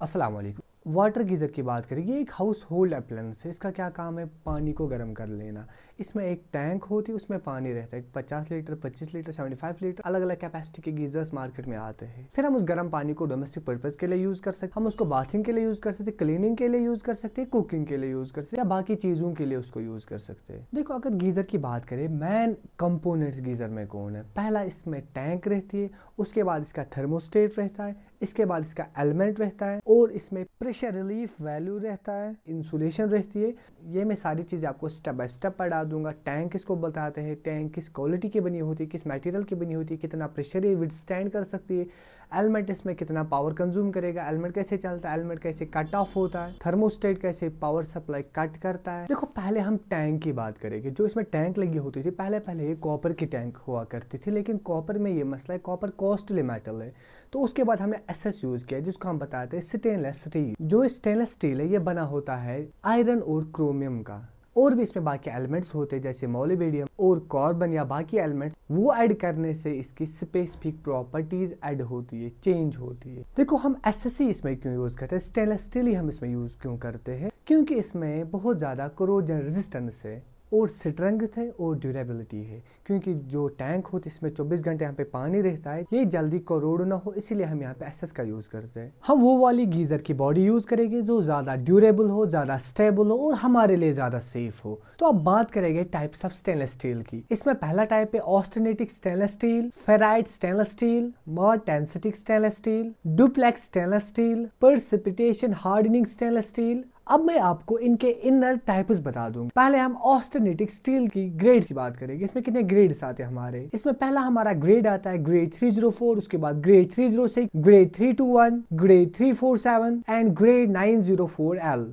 असलकम water geyser की बात करें ये एक हाउस होल्ड अप्लायंस है इसका क्या काम है पानी को गर्म कर लेना इसमें एक टैंक होती है उसमें पानी रहता है पचास लीटर पच्चीस लीटर फाइव लीटर अलग अलग कैपेसिटी के गीजर्स मार्केट में आते हैं फिर हम उस गर्म पानी को डोमेस्टिक पर्पज़ के लिए यूज़ कर सकते हम उसको बाथिंग के लिए यूज़ कर सकते क्लीनिंग के लिए यूज़ कर सकते हैं कुकिंग के लिए यूज़ कर सकते या बाकी चीज़ों के लिए उसको यूज़ कर सकते हैं देखो अगर गीज़र की बात करें मैन कंपोनेंट्स गीज़र में कौन है पहला इसमें टैंक रहती है उसके बाद इसका थर्मोस्टेट रहता है इसके बाद इसका एलिमेंट रहता है और इसमें प्रेशर प्रेशर रिलीफ वैल्यू रहता है इंसुलेशन रहती है ये मैं सारी चीज़ें आपको स्टेप बाय स्टेप पढ़ा दूंगा टैंक किसको बताते हैं टैंक किस क्वालिटी की बनी होती है किस मटेरियल की बनी होती है कितना प्रेशर ये विड स्टैंड कर सकती है एलमेट इसमें कितना पावर कंज्यूम करेगा एलमेट कैसे चलता है एलमेट कैसे कट ऑफ होता है थर्मोस्टेट कैसे पावर सप्लाई कट करता है देखो पहले हम टैंक की बात करेंगे जो इसमें टैंक लगी होती थी पहले पहले ये कॉपर की टैंक हुआ करती थी लेकिन कॉपर में ये मसला है कॉपर कॉस्टली मेटल है तो उसके बाद हमने एस एस यूज किया जिसको हम बताते हैं स्टेनलेस स्टील जो स्टेनलेस स्टील है ये बना होता है आयरन और क्रोमियम का और भी इसमें बाकी एलिमेंट्स होते हैं जैसे मोलिबेडियम और कार्बन या बाकी एलिमेंट वो ऐड करने से इसकी स्पेसिफिक प्रॉपर्टीज ऐड होती है चेंज होती है देखो हम एस इसमें क्यों यूज करते हैं स्टेनलेस स्टील ही हम इसमें यूज क्यों करते हैं क्योंकि इसमें बहुत ज्यादा क्रोजन रेजिस्टेंस है और स्ट्रेंथ है और ड्यूरेबिलिटी है क्योंकि जो टैंक होते इसमें 24 घंटे यहाँ पे पानी रहता है ये जल्दी करोड़ ना हो इसीलिए हम यहाँ पे एस का यूज़ करते हैं हम वो वाली गीज़र की बॉडी यूज़ करेंगे जो ज़्यादा ड्यूरेबल हो ज़्यादा स्टेबल हो और हमारे लिए ज़्यादा सेफ हो तो अब बात करेंगे टाइप्स ऑफ स्टेनलेस स्टील की इसमें पहला टाइप है austenitic stainless steel ferrite stainless steel martensitic stainless steel duplex stainless steel precipitation hardening stainless steel अब मैं आपको इनके इनर टाइप्स बता दूंगा पहले हम ऑस्टेनेटिक स्टील की ग्रेड की बात करेंगे इसमें कितने ग्रेड्स आते हैं हमारे इसमें पहला हमारा ग्रेड आता है ग्रेड 304 उसके बाद grade 306 grade 321 grade 347 and grade 904L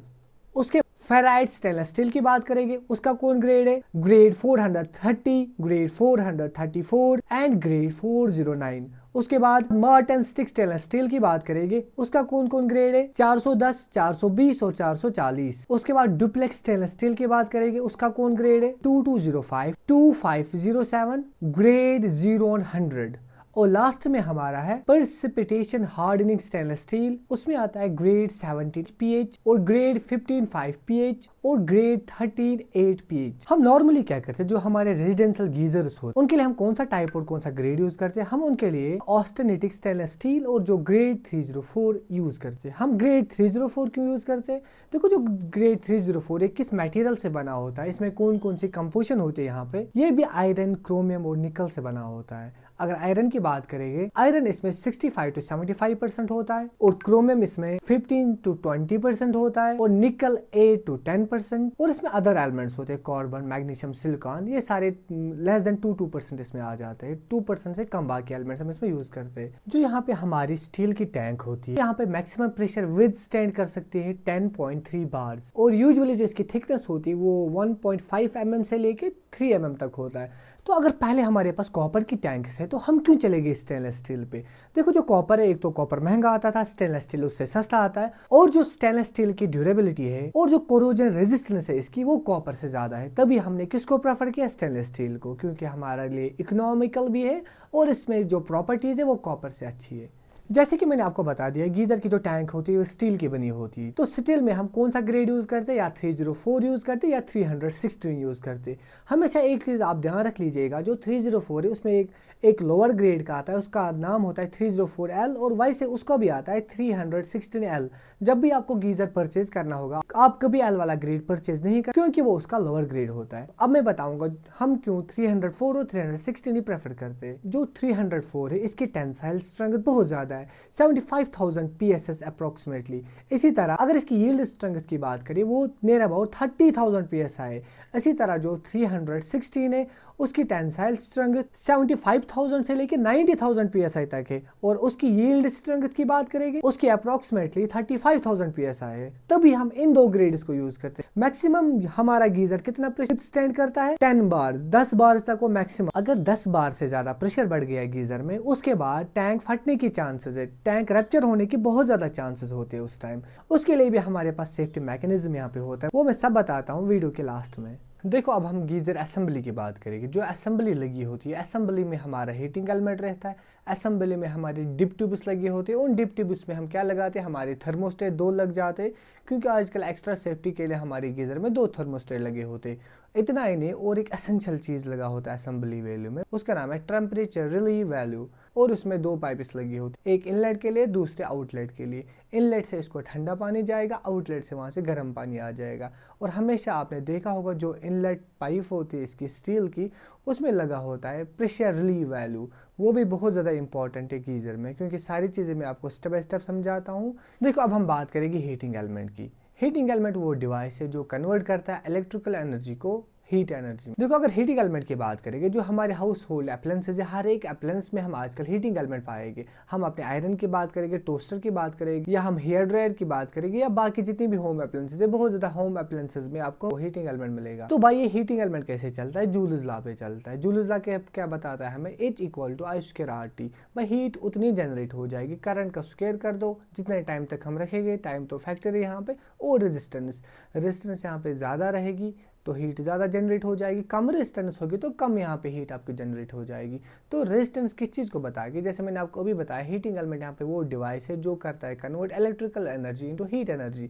उसके फेराइट स्टेनलेस स्टील की बात करेंगे उसका कौन ग्रेड है ग्रेड 430 ग्रेड 434 एंड ग्रेड 409 उसके बाद martensitic stainless steel की बात करेंगे उसका कौन कौन ग्रेड है 410, 420 और 440 उसके बाद डुप्लेक्स स्टेनलेस स्टील की बात करेंगे उसका कौन ग्रेड है 2205, 2507 ग्रेड जीरो हंड्रेड और लास्ट में हमारा है परसिपिटेशन हार्डनिंग स्टेनलेस स्टील उसमें आता है ग्रेड 17 पीएच और ग्रेड 15 5 पीएच और ग्रेड 13 8 पीएच हम नॉर्मली क्या करते हैं जो हमारे रेजिडेंशियल गीजर्स होते हैं उनके लिए हम कौन सा टाइप और कौन सा ग्रेड यूज करते हैं हम उनके लिए ऑस्टेनेटिक स्टेनलेस स्टील और जो ग्रेड 304 यूज करते हैं हम ग्रेड 304 क्यों यूज करते हैं देखो जो ग्रेड 304 फोर किस मटेरियल से बना होता है इसमें कौन कौन से कंपोजिशन होते हैं यहाँ पे ये भी आयरन क्रोमियम और निकल से बना होता है अगर आयरन की बात करेंगे आयरन इसमें 65 टू 75 परसेंट होता है और क्रोमियम इसमें 15 टू 20 परसेंट होता है और निकल 8 टू 10 परसेंट और इसमें अदर एलिमेंट्स होते हैं कार्बन मैग्नीशियम सिलिकॉन ये सारे less than two two percent इसमें आ जाते हैं टू परसेंट से कम बाकी एलिमेंट्स हम इसमें यूज करते हैं जो यहाँ पे हमारी स्टील की टैंक होती है यहाँ पे मैक्सिमम प्रेशर विद स्टैंड कर सकती है 10.3 बार्स और यूजली जो इसकी थिकनेस होती है वो वन पॉइंट mm से लेके थ्री एम mm तक होता है तो अगर पहले हमारे पास कॉपर की टैंक्स है तो हम क्यों चले गए स्टेनलेस स्टील पे देखो जो कॉपर है एक तो कॉपर महंगा आता था स्टेनलेस स्टील उससे सस्ता आता है और जो स्टेनलेस स्टील की ड्यूरेबिलिटी है और जो कोरोजन रेजिस्टेंस है इसकी वो कॉपर से ज्यादा है तभी हमने किसको प्रेफर किया स्टेनलेस स्टील को क्योंकि हमारे लिए इकोनॉमिकल भी है और इसमें जो प्रॉपर्टीज है वो कॉपर से अच्छी है जैसे कि मैंने आपको बता दिया गीजर की जो टैंक होती है वो स्टील की बनी होती है तो स्टील में हम कौन सा ग्रेड यूज़ करते या 304 यूज़ करते या 316 यूज़ करते हमेशा एक चीज़ आप ध्यान रख लीजिएगा जो 304 है उसमें एक एक लोअर ग्रेड का आता है उसका नाम होता है 304L और वैसे उसका भी आता है 316L जब भी आपको गीजर परचेज करना होगा आप कभी एल वाला ग्रेड परचेज नहीं कर क्योंकि वो उसका लोअर ग्रेड होता है अब मैं बताऊंगा हम क्यों 304 और 316 ही प्रेफर करते हैं जो 304 है इसकी टेंसाइल स्ट्रेंथ बहुत ज़्यादा है है 75,000 PSS अप्रोक्सीमेटली इसी तरह अगर इसकी यील्ड स्ट्रेंथ की बात करें वो नियर अबाउट 30,000 PSI है इसी तरह जो 316 है उसकी टेंसाइल स्ट्रेंथ 75,000 से लेकर 90,000 psi तक है और उसकी यील्ड स्ट्रेंथ की बात करेंगे उसकी अप्रोक्सीमेटली 35,000 psi है तभी हम इन दो ग्रेड्स को यूज करते हैं मैक्सिमम हमारा गीजर कितना प्रेशर स्टैंड करता है 10 बार 10 बार तक वो मैक्सिमम अगर 10 बार से ज्यादा प्रेशर बढ़ गया गीजर में उसके बाद टैंक फटने की चांसेस है टैंक रेप्चर होने की बहुत ज्यादा चांसेस होते हैं उस टाइम उसके लिए भी हमारे पास सेफ्टी मैकेनिज्म यहाँ पे होता है वो मैं सब बताता हूँ वीडियो के लास्ट में देखो अब हम गीज़र असेंबली की बात करेंगे जो असेंबली लगी होती है असेंबली में हमारा हीटिंग एलिमेंट रहता है असेंबली में हमारी डिप ट्यूब्स लगी होती है उन डिप ट्यूब्स में हम क्या लगाते हैं हमारे थर्मोस्टेट दो लग जाते क्योंकि आजकल एक्स्ट्रा सेफ्टी के लिए हमारे गीज़र में दो थर्मोस्टेट लगे होते इतना ही नहीं और एक असेंशियल चीज़ लगा होता है असेंबली वैल्यू में उसका नाम है टेम्परेचर रिलीव वैल्यू और उसमें दो पाइप्स लगी होती एक इनलेट के लिए दूसरे आउटलेट के लिए इनलेट से इसको ठंडा पानी जाएगा आउटलेट से वहाँ से गर्म पानी आ जाएगा और हमेशा आपने देखा होगा जो इनलेट पाइप होती है इसकी स्टील की उसमें लगा होता है प्रेशर रिलीव वैल्यू वो भी बहुत ज़्यादा इंपॉर्टेंट है गीज़र में क्योंकि सारी चीज़ें मैं आपको स्टेप बाई स्टेप समझाता हूँ देखो अब हम बात करेंगे हीटिंग एलिमेंट की हीटिंग एलिमेंट वो डिवाइस है जो कन्वर्ट करता है इलेक्ट्रिकल एनर्जी को हीट एनर्जी देखो अगर हीटिंग एलिमेंट की बात करेंगे जो हमारे हाउस होल्ड अप्लायंसेज है हर एक अप्लायंस में हम आजकल हीटिंग एलिमेंट पाएंगे हम अपने आयरन की बात करेंगे टोस्टर की बात करेंगे या हम हेयर ड्रायर की बात करेंगे या बाकी जितनी भी होम अप्लायंसेज है बहुत ज्यादा होम अप्लायंसेज में आपको हीटिंग एलिमेंट मिलेगा तो भाई ये हीटिंग एलिमेंट कैसे चलता है जूलजला पे चलता है जूलज के क्या बताता है हमें H equal to I square R T भाई हीट उतनी जनरेट हो जाएगी करंट का स्क्वेयर कर दो जितने टाइम तक हम रखेंगे टाइम तो फैक्टर है यहाँ पे और रेजिस्टेंस रेजिस्टेंस यहाँ पे ज़्यादा रहेगी तो हीट ज़्यादा जनरेट हो जाएगी कम रेजिस्टेंस होगी तो कम यहाँ पे हीट आपकी जनरेट हो जाएगी तो रेजिस्टेंस किस चीज़ को बताएगी जैसे मैंने आपको अभी बताया हीटिंग एलिमेंट यहाँ पे वो डिवाइस है जो करता है convert electrical energy into heat energy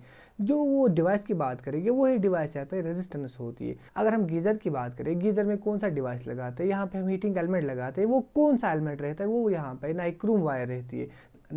जो वो डिवाइस की बात करेगी वही डिवाइस यहाँ पे रेजिस्टेंस होती है अगर हम गीज़र की बात करें गीज़र में कौन सा डिवाइस लगाते हैं यहाँ पे हम हीटिंग एलिमेंट लगाते हैं वो कौन सा एलिमेंट रहता है वो यहाँ पे नाइक्रूम वायर रहती है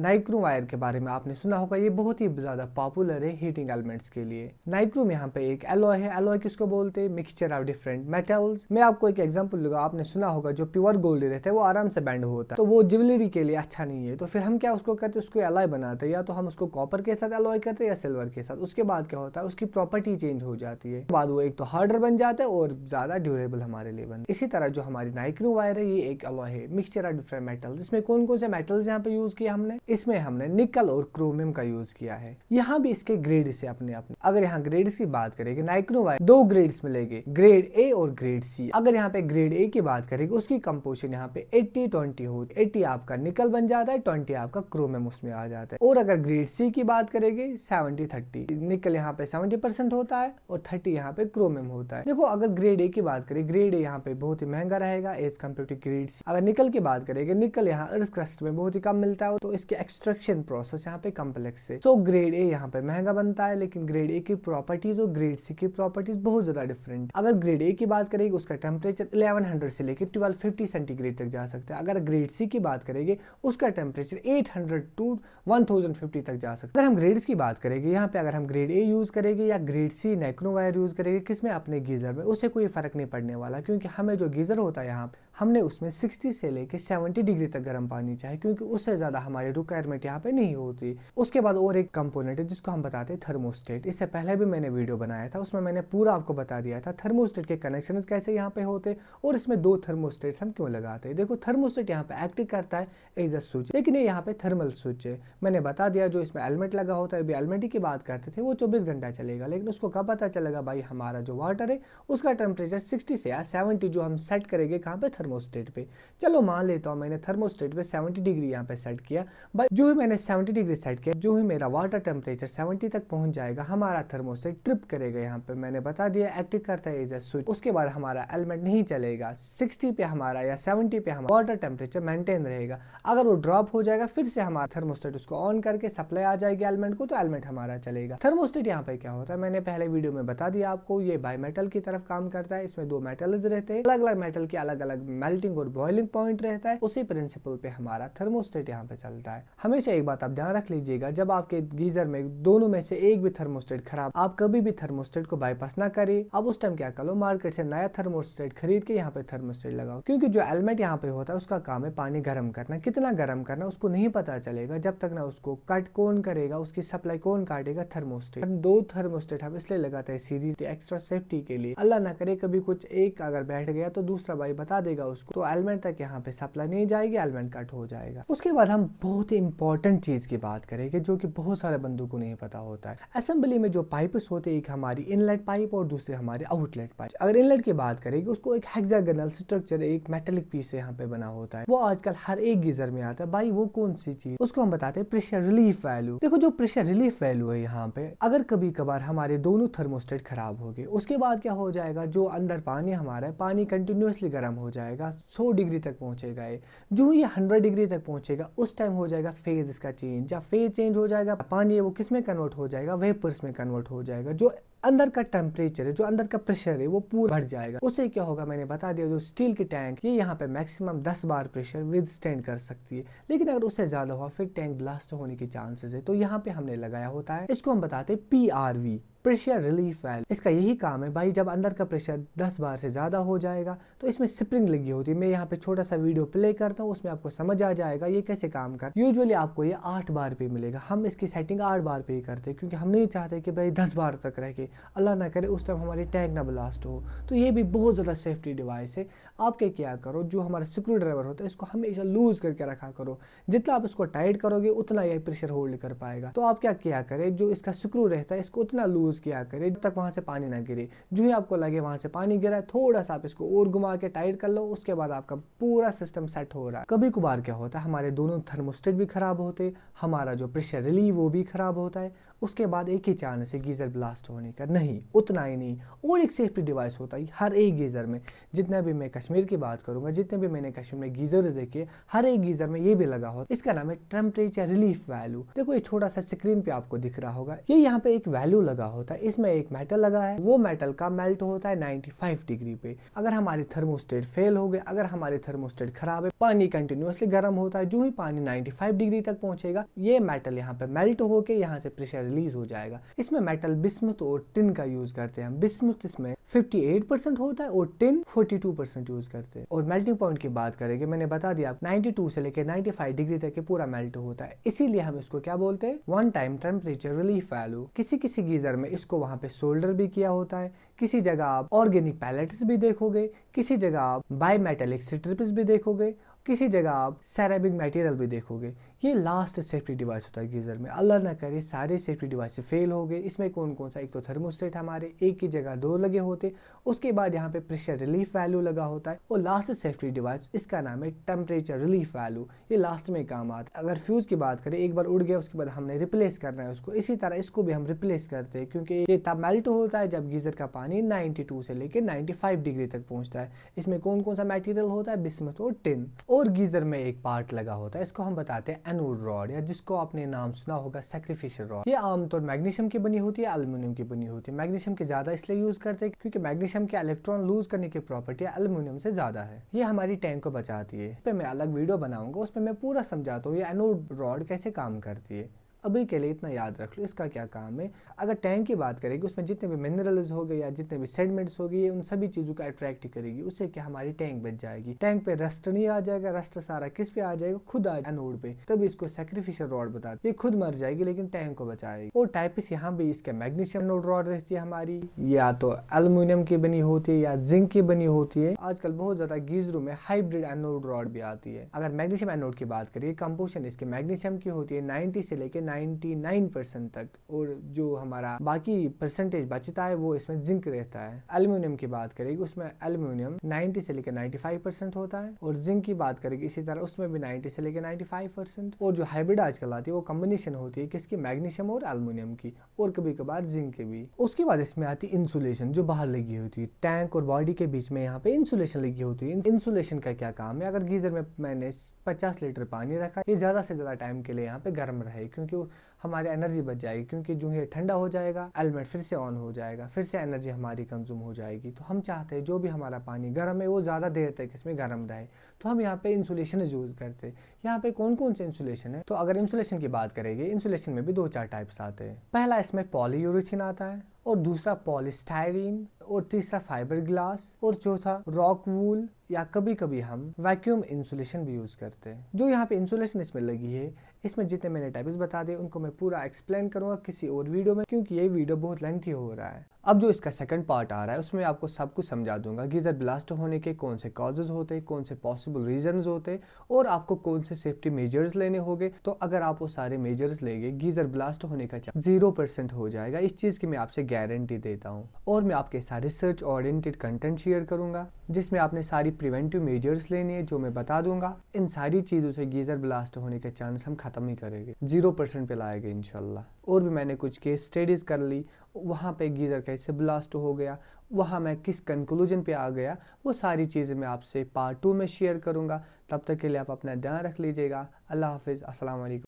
नाइक्रोम वायर के बारे में आपने सुना होगा ये बहुत ही ज़्यादा पॉपुलर है हीटिंग एलिमेंट्स के लिए नाइक्रोम यहाँ पे एक एलोय है एलोय किसको बोलते हैं मिक्सचर ऑफ डिफरेंट मेटल्स मैं आपको एक एग्जाम्पल दूंगा आपने सुना होगा जो प्योर गोल्ड रहता है वो आराम से बैंड होता है तो वो ज्वेलरी के लिए अच्छा नहीं है तो फिर हम क्या उसको करते उसको एलॉय बनाते हैं या तो हम उसको कॉपर के साथ एलॉय करते हैं या सिल्वर के साथ उसके बाद क्या होता है उसकी प्रॉपर्टी चेंज हो जाती है बाद वो एक तो हार्डर बन जाता है और ज़्यादा ड्यूरेबल हमारे लिए बनता है इसी तरह जो हमारी नाइक्रोम वायर है ये एक अलॉय है मिक्सचर ऑफ डिफरेंट मेटल्स इसमें कौन कौन से मेटल्स यहाँ पे यूज़ किया हमने इसमें हमने निकल और क्रोमियम का यूज किया है यहाँ भी इसके ग्रेड से अपने अपने अगर यहाँ ग्रेड की बात नाइक्रो नाइक्रोवाइट दो ग्रेड मिलेंगे ग्रेड ए और ग्रेड सी अगर यहाँ पे ग्रेड ए की बात करेंगे उसकी कम्पोजिशन यहाँ पे एट्टी ट्वेंटी हो एट्टी आपका निकल बन जाता है ट्वेंटी आपका क्रोमियम उसमें आ जाता है और अगर ग्रेड सी की बात करेंगे सेवेंटी थर्टी निकल यहाँ पे सेवेंटी परसेंट होता है और थर्टी यहाँ पे क्रोमियम होता है देखो अगर ग्रेड ए की बात करें ग्रेड ए यहाँ पे बहुत ही महंगा रहेगा as compare to grade C अगर निकल की बात करेंगे निकल यहाँ अर्थ क्रस्ट में बहुत ही कम मिलता है तो इस इसके एक्सट्रक्शन प्रोसेस यहाँ पे कम्प्लेक्स है सो ग्रेड ए यहाँ पे महंगा बनता है लेकिन ग्रेड ए की प्रॉपर्टीज और ग्रेड सी की प्रॉपर्टीज बहुत ज्यादा डिफरेंट अगर ग्रेड ए की बात करेगी उसका टेम्परेचर इलेवन से लेकर ट्वेल्व सेंटीग्रेड तक जा सकता है अगर ग्रेड सी की बात करेंगे उसका टेम्परेचर एट टू वन तक जा सकता है अगर हम ग्रेड्स की बात करेंगे यहाँ पे अगर हम ग्रेड ए यूज करेंगे या ग्रेड सी नेक्नो वायर यूज करेंगे किसमें अपने गीजर में उसे कोई फर्क नहीं पड़ने वाला क्योंकि हमें जो गीजर होता है यहाँ पे हमने उसमें 60 से लेके 70 डिग्री तक गर्म पानी चाहिए क्योंकि उससे ज़्यादा हमारी रिक्वायरमेंट यहाँ पे नहीं होती उसके बाद और एक कंपोनेंट है जिसको हम बताते हैं थर्मोस्टेट इससे पहले भी मैंने वीडियो बनाया था उसमें मैंने पूरा आपको बता दिया था थर्मोस्टेट के कनेक्शन कैसे यहाँ पे होते और इसमें दो थर्मोस्टेट्स हम क्यों लगाते हैं देखो थर्मोस्टेट यहाँ पे एक्टिव करता है एज अ स्विच लेकिन ये यहाँ पे थर्मल स्विच है मैंने बता दिया जो इसमें एलमेट लगा होता है अभी एलमेट की बात करते थे वो चौबीस घंटा चलेगा लेकिन उसको कब पता चलेगा भाई हमारा जो वाटर है उसका टेम्परेचर सिक्सटी से या सेवेंटी जो हम सेट करेंगे कहाँ पे थर्मोस्टेट पे चलो मान लेता हूँ मैंने थर्मोस्टेट पे 70 डिग्री यहाँ पे सेट किया भाई जो ही मैंने 70 डिग्री सेट किया जो ही मेरा वाटर टेम्परेचर 70 तक पहुँच जाएगा हमारा थर्मोस्टेट ट्रिप करेगा यहाँ पे मैंने बता दिया एक्टिव करता है एज ए स्विच उसके बाद हमारा एलिमेंट नहीं चलेगा सिक्सटी पे हमारा या सेवेंटी पे हमारा वाटर टेम्परेचर मेंटेन रहेगा अगर वो ड्रॉप हो जाएगा फिर से हमारा थर्मोस्टेट उसको ऑन करके सप्लाई आ जाएगी एलिमेंट को तो एलिमेंट हमारा चलेगा थर्मोस्टेट यहाँ पे क्या होता है मैंने पहले वीडियो में बता दिया आपको ये बायोमेटल की तरफ काम करता है इसमें दो मेटल्स रहते हैं अलग अलग मेटल की अलग अलग मेल्टिंग और बॉइलिंग पॉइंट रहता है उसी प्रिंसिपल पे हमारा थर्मोस्टेट यहाँ पे चलता है हमेशा एक बात आप ध्यान रख लीजिएगा जब आपके गीजर में दोनों में से एक भी थर्मोस्टेट खराब आप कभी भी थर्मोस्टेट को बाईपास ना करें अब उस टाइम क्या करो मार्केट से नया थर्मोस्टेट खरीद के यहाँ पे थर्मोस्टेट लगाओ क्योंकि जो एलमेट यहाँ पे होता है उसका काम है पानी गर्म करना कितना गर्म करना उसको नहीं पता चलेगा जब तक ना उसको कट कौन करेगा उसकी सप्लाई कौन काटेगा थर्मोस्टेट दो थर्मोस्टेट हम इसलिए लगाते हैं सीरीज एक्स्ट्रा सेफ्टी के लिए अल्लाह ना करे कभी कुछ एक अगर बैठ गया तो दूसरा भाई बता देगा जाएगा उसको तो एलमेंट तक यहाँ पे सप्लाई नहीं जाएगी एलमेंट कट हो जाएगा उसके बाद हम बहुत ही इंपॉर्टेंट चीज़ की बात करेंगे जो कि बहुत सारे बंदों को नहीं पता होता है असेंबली में जो पाइप होते हैं एक हमारी इनलेट पाइप और दूसरे हमारे आउटलेट पाइप अगर इनलेट की बात करेगी उसको एक हेक्सागनल स्ट्रक्चर एक मेटेलिक पीस यहाँ पे बना होता है वो आजकल हर एक गीजर में आता है भाई वो कौन सी चीज उसको हम बताते हैं प्रेशर रिलीफ वैल्यू देखो जो प्रेशर रिलीफ वैल्यू है यहाँ पे अगर कभी कभार हमारे दोनों थर्मोस्टेट खराब हो गए उसके बाद क्या हो जाएगा जो अंदर पानी हमारा है पानी कंटिन्यूसली गर्म हो जाएगा जाएगा 100 डिग्री तक पहुंचेगा ये जो ये 100 डिग्री तक पहुंचेगा उस टाइम हो जाएगा फेज़ इसका चेंज या फेज़ चेंज हो जाएगा पानी वो किस में कन्वर्ट हो जाएगा वेपर्स में कन्वर्ट हो जाएगा जो अंदर का टेम्परेचर है जो अंदर का प्रेशर है वो पूरा बढ़ जाएगा उसे क्या होगा मैंने बता दिया जो स्टील की टैंक ये यहाँ पे मैक्सिमम दस बार प्रेशर विद स्टैंड कर सकती है लेकिन अगर उससे ज्यादा हुआ फिर टैंक ब्लास्ट होने के चांसेस है तो यहाँ पे हमने लगाया होता है इसको हम बताते हैं P R V pressure relief valve इसका यही काम है भाई जब अंदर का प्रेशर 10 बार से ज़्यादा हो जाएगा तो इसमें स्प्रिंग लगी होती है मैं यहाँ पे छोटा सा वीडियो प्ले करता हूँ उसमें आपको समझ आ जाएगा ये कैसे काम कर यूजुअली आपको ये आठ बार पे मिलेगा हम इसकी सेटिंग आठ बार पे ही करते हैं क्योंकि हम नहीं चाहते कि भाई दस बार तक रह के अल्लाह ना करे उस टाइम हमारी टैंक ना ब्लास्ट हो तो ये भी बहुत ज़्यादा सेफ्टी डिवाइस है आप क्या क्या करो जो हमारा स्क्रू ड्राइवर होता है इसको हमेशा लूज़ करके रखा करो जितना आप इसको टाइट करोगे उतना यह प्रेशर होल्ड कर पाएगा तो आप क्या किया करें जो इसका स्क्रू रहता है इसको उतना लूज़ किया करें जब तक वहाँ से पानी ना गिरे जो ही आपको लगे वहाँ से पानी गिरा थोड़ा सा आप इसको और घुमा के टाइट कर लो उसके बाद आपका पूरा सिस्टम सेट हो रहा है कभी कभार क्या होता है हमारे दोनों थर्मोस्टेट भी खराब होते हमारा जो प्रेशर रिलीव वो भी खराब होता है उसके बाद एक ही चांस है गीज़र ब्लास्ट होने का नहीं उतना ही नहीं और एक सेफ्टी डिवाइस होता है हर एक गीज़र में जितना भी मैं कश्मीर की बात करूँगा जितने भी मैंने कश्मीर में गीज़र देखे हर एक गीज़र में ये भी लगा होता इसका नाम है टेम्परेचर रिलीफ वैल्यू देखो ये छोटा सा स्क्रीन पर आपको दिख रहा होगा ये यहाँ पे एक वैल्यू लगा होता है इसमें एक मेटल लगा है वो मेटल का मेल्ट होता है नाइन्टी डिग्री पे अगर हमारे थर्मोस्टेट फेल हो गए अगर हमारे थर्मोस्टेट खराब है पानी कंटिन्यूसली गर्म होता है जो ही पानी नाइन्टी डिग्री तक पहुंचेगा ये मेटल यहाँ पे मेल्ट होके यहाँ से प्रेशर रिलीज हो जाएगा इसमें मेटल बिस्मुत और टिन का यूज करते हैं बिस्मुत इसमें 58% होता है और टिन 42% यूज करते हैं और मेल्टिंग पॉइंट की बात करेंगे मैंने बता दिया 92 से लेकर 95 डिग्री तक के पूरा मेल्ट होता है इसीलिए हम इसको क्या बोलते हैं one time temperature relief value किसी किसी गीजर में इसको वहां पे सोल्डर भी किया होता है किसी जगह आप ऑर्गेनिक पैलेट्स भी देखोगे किसी जगह आप बायोमेटेलिक सिट्रिप्स भी देखोगे किसी जगह आप सैरेबिक मटेरियल भी देखोगे ये लास्ट सेफ्टी डिवाइस होता है गीज़र में अल्लाह ना करे सारे सेफ्टी डिवाइस फेल हो गए इसमें कौन कौन सा एक तो थर्मोस्टेट हमारे एक ही जगह दो लगे होते उसके बाद यहाँ पे प्रेशर रिलीफ वैल्यू लगा होता है और लास्ट सेफ्टी डिवाइस इसका नाम है टेम्परेचर रिलीफ वैल्यू ये लास्ट में काम आता है अगर फ्यूज़ की बात करें एक बार उड़ गया उसके बाद हमने रिप्लेस करना है उसको इसी तरह इसको भी हम रिप्लेस करते हैं क्योंकि ये तब मेल्ट होता है जब गीज़र का पानी नाइन्टी से लेकर नाइन्टी डिग्री तक पहुँचता है इसमें कौन कौन सा मेटीरियल होता है बिस्मत और टिन और गीज़र में एक पार्ट लगा होता है इसको हम बताते हैं एनोड रॉड या जिसको आपने नाम सुना होगा सेक्रीफिशियल रॉड ये आमतौर मैग्नीशियम की बनी होती है अल्मोनियम की बनी होती है मैग्नीशियम की ज्यादा इसलिए यूज करते हैं क्योंकि मैग्नीशियम के इलेक्ट्रॉन लूज करने की प्रॉपर्टी एल्यूमिनियम से ज्यादा है ये हमारी टैंक को बचाती है इस पर मैं अलग वीडियो बनाऊंगा उसमें मैं पूरा समझाता हूँ ये एनोड रॉड कैसे काम करती है अभी के लिए इतना याद रख लो इसका क्या काम है अगर टैंक की बात करेगी उसमें जितने भी मिनरल्स हो गए या जितने भी सेडमेंट्स हो गए उन सभी चीज़ों का अट्रैक्ट करेगी उससे क्या हमारी टैंक बच जाएगी टैंक पे रस्ट नहीं आ जाएगा रस्ट सारा किस पे आ जाएगा खुद आ एनोड पे तभी इसको सेक्रीफिशियल रॉड बता ये खुद मर जाएगी लेकिन टैंक को बचाएगी और टाइपिस यहाँ भी इसके मैग्नीशियम नोड रॉड रहती है हमारी या तो एलुमिनियम की बनी होती है या जिंक की बनी होती है आजकल बहुत ज्यादा गीजरों में हाइब्रिड एनोड रॉड भी आती है अगर मैग्नीशियम एनोड की बात करिए कंपोशन इसके मैग्नीशियम की होती है नाइनटी से लेकर 99 तक और जो हमारा बाकी परसेंटेज बचता है वो इसमें जिंक रहता है एल्यूमिनियम की बात करेगी उसमें एल्यूमिनियम 90 से लेकर 95 परसेंट होता है और जिंक की बात करेगी इसी तरह उसमें भी 90 से लेकर 95 परसेंट और जो हाइब्रिड आजकल आती है वो कम्बिनेशन होती है किसकी मैग्नीशियम और एल्यूमिनियम की और कभी कभार जिंक के भी उसके बाद इसमें आती है इंसुलेशन जो बाहर लगी होती है टैंक और बॉडी के बीच में यहाँ पे इंसुलेशन लगी होती है इंसुलेशन का क्या काम है अगर गीजर में मैंने पचास लीटर पानी रखा ये ज्यादा से ज्यादा टाइम के लिए यहाँ पे गर्म रहे क्योंकि कि हमारी एनर्जी बच जाएगी क्योंकि जो ये ठंडा हो जाएगा एलमेट फिर से ऑन हो जाएगा फिर से एनर्जी हमारी कंज्यूम हो जाएगी तो हम चाहते हैं जो भी हमारा पानी गर्म है वो ज़्यादा देर तक इसमें गर्म रहे तो हम यहाँ पे इंसुलेशन यूज़ करते हैं यहाँ पे कौन कौन से इंसुलेशन है तो अगर इंसुलेशन की बात करेंगे इंसुलेशन में भी दो चार टाइप्स आते हैं पहला इसमें पॉली आता है और दूसरा पॉलिस्टाइरिन और तीसरा फाइबर ग्लास और चौथा रॉक वूल या कभी कभी हम वैक्यूम इंसुलेशन भी यूज़ करते हैं जो यहाँ पे इंसुलेशन इसमें लगी है इसमें जितने मैंने टाइप्स बता दिए उनको मैं पूरा एक्सप्लेन करूँगा किसी और वीडियो में क्योंकि ये वीडियो बहुत लेंथी हो रहा है अब जो इसका सेकंड पार्ट आ रहा है उसमें आपको सब कुछ समझा दूंगा गीज़र ब्लास्ट होने के कौन से कॉजेज होते कौन से पॉसिबल रीजन होते और आपको कौन से सेफ्टी मेजर्स लेने होंगे तो अगर आप वो सारे मेजर्स लेंगे गीज़र ब्लास्ट होने का चांस जीरो परसेंट हो जाएगा इस चीज़ की मैं आपसे गारंटी देता हूँ और मैं आपके साथ ऐसा रिसर्च ओरिएंटेड कंटेंट शेयर करूंगा जिसमें आपने सारी प्रिवेंटिव मेजर्स लेने हैं जो मैं बता दूंगा इन सारी चीज़ों से गीज़र ब्लास्ट होने के चांस हम ख़त्म ही करेंगे जीरो परसेंट पे लाएंगे इनशाला और भी मैंने कुछ केस स्टडीज़ कर ली वहाँ पे गीज़र कैसे ब्लास्ट हो गया वहाँ मैं किस कंक्लूजन पे आ गया वो सारी चीज़ें मैं आपसे पार्ट टू में शेयर करूँगा तब तक के लिए आप अपना ध्यान रख लीजिएगा अल्लाह हाफिज़ असल